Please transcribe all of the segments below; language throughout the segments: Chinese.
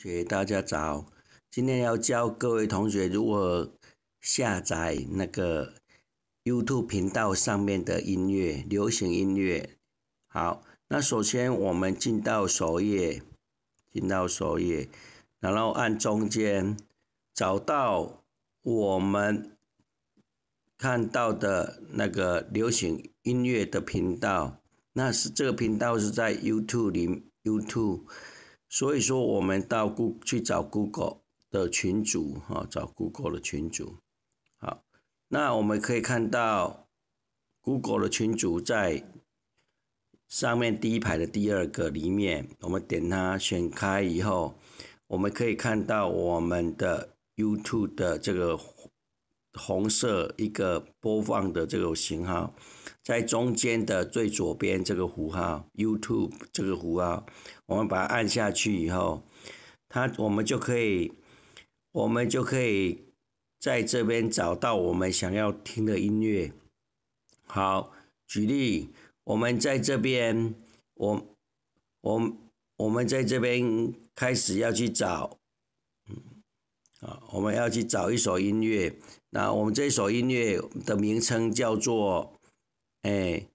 学大家早，今天要教各位同学如何下载那个 YouTube 频道上面的音乐，流行音乐。好，那首先我们进到首页，进到首页，然后按中间找到我们看到的那个流行音乐的频道，那是这个频道是在 YouTube 里，YouTube。所以说，我们到 Go 去找 Google 的群主哈，找 Google 的群主。好，那我们可以看到 Google 的群主在上面第一排的第二个里面，我们点它选开以后，我们可以看到我们的 YouTube 的这个。红色一个播放的这个型号，在中间的最左边这个符号，YouTube 这个符号，我们把它按下去以后，它我们就可以，我们就可以在这边找到我们想要听的音乐。好，举例，我们在这边，我，我，我们在这边开始要去找。啊，我们要去找一首音乐。那我们这首音乐的名称叫做“哎”，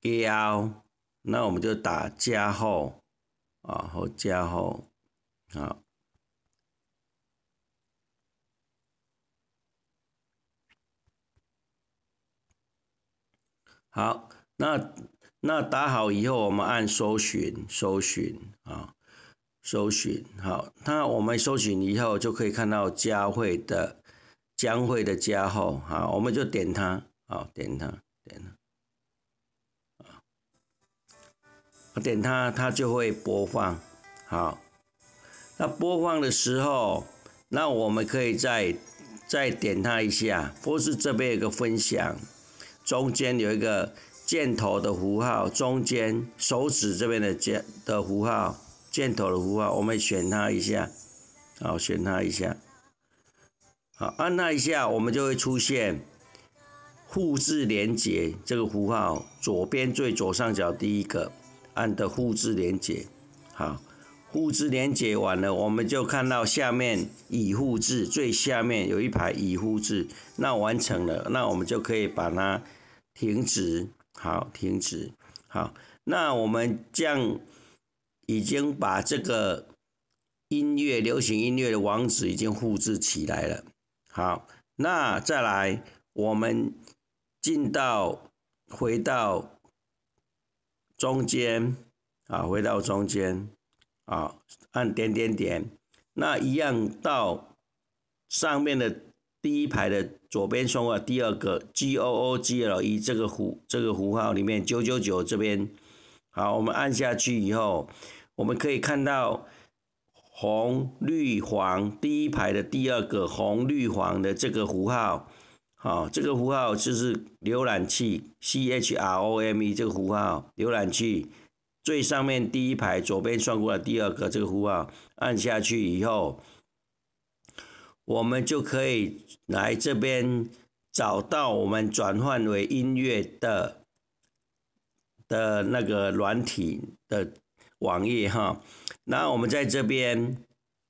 加号。那我们就打加号，啊，好加号，好。好，那那打好以后，我们按搜寻，搜寻，啊。搜寻好，那我们搜寻以后就可以看到佳慧的江慧的佳后，好，我们就点它，好，点它，点它，啊，点它，它就会播放。好，那播放的时候，那我们可以再再点它一下，或是这边有个分享，中间有一个箭头的符号，中间手指这边的箭的符号。箭头的符号，我们选它一下，好，选它一下，好，按它一下，我们就会出现复制连接这个符号，左边最左上角第一个，按的复制连接，好，复制连接完了，我们就看到下面已复制，最下面有一排已复制，那完成了，那我们就可以把它停止，好，停止，好，那我们将。已经把这个音乐、流行音乐的网址已经复制起来了。好，那再来，我们进到回到中间啊，回到中间啊，按点点点。那一样到上面的第一排的左边说话，第二个 G O O G L E 这个符这个符号里面九九九这边。好，我们按下去以后，我们可以看到红绿黄第一排的第二个红绿黄的这个符号，好，这个符号就是浏览器 C H R O M E 这个符号，浏览器最上面第一排左边算过来第二个这个符号，按下去以后，我们就可以来这边找到我们转换为音乐的。的那个软体的网页哈，那我们在这边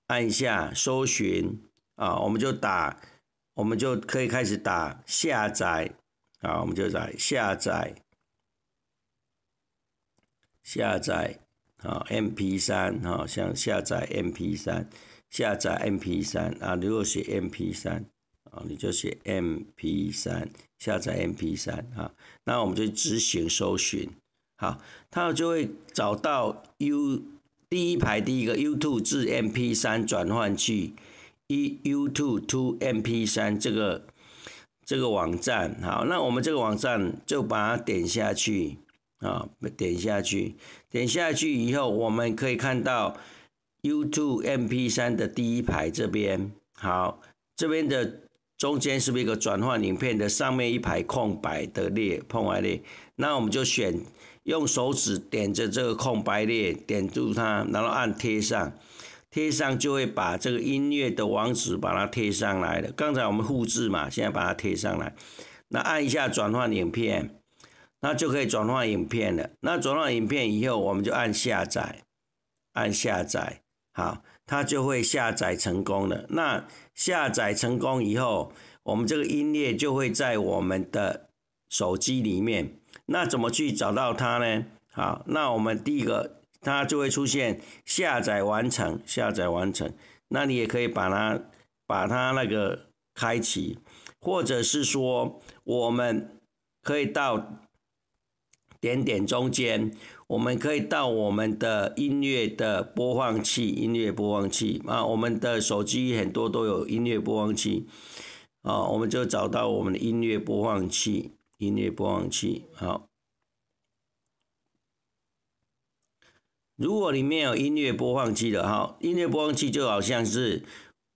按下搜寻啊，我们就打，我们就可以开始打下载啊，我们就打下载下载啊 m P 三哈，想下载 M P 三，下载 M P 三啊，如果是 M P 三啊，你就写 M P 三下载 M P 三啊，那我们就执行搜寻。好，它就会找到 u 第一排第一个 u two 至 m p 三转换器，一 u two to m p 三这个这个网站。好，那我们这个网站就把它点下去啊，点下去，点下去以后，我们可以看到 u two m p 三的第一排这边。好，这边的。中间是不是一个转换影片的上面一排空白的列？碰白列，那我们就选用手指点着这个空白列，点住它，然后按贴上，贴上就会把这个音乐的网址把它贴上来了。刚才我们复制嘛，现在把它贴上来，那按一下转换影片，那就可以转换影片了。那转换影片以后，我们就按下载，按下载，好。它就会下载成功了。那下载成功以后，我们这个音乐就会在我们的手机里面。那怎么去找到它呢？好，那我们第一个，它就会出现下载完成，下载完成。那你也可以把它把它那个开启，或者是说我们可以到点点中间。我们可以到我们的音乐的播放器，音乐播放器啊，我们的手机很多都有音乐播放器，啊，我们就找到我们的音乐播放器，音乐播放器，好。如果里面有音乐播放器的哈，音乐播放器就好像是，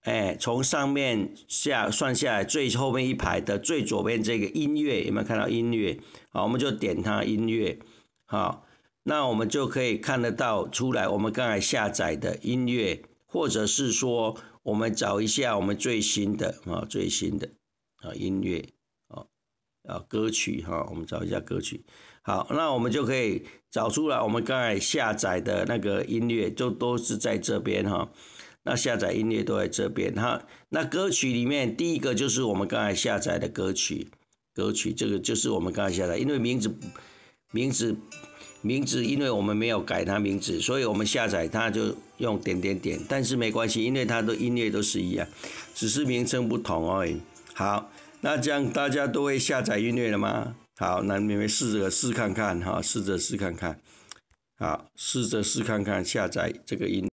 哎，从上面下算下来最后面一排的最左边这个音乐有没有看到音乐？好，我们就点它音乐，好。那我们就可以看得到出来，我们刚才下载的音乐，或者是说我们找一下我们最新的啊，最新的啊音乐啊啊歌曲哈，我们找一下歌曲。好，那我们就可以找出来，我们刚才下载的那个音乐就都是在这边哈。那下载音乐都在这边哈。那歌曲里面第一个就是我们刚才下载的歌曲，歌曲这个就是我们刚才下载，因为名字名字。名字，因为我们没有改它名字，所以我们下载它就用点点点。但是没关系，因为它的音乐都是一样，只是名称不同而已。好，那这样大家都会下载音乐了吗？好，那你们试着试看看，哈，试着试看看，好，试着试看看下载这个音。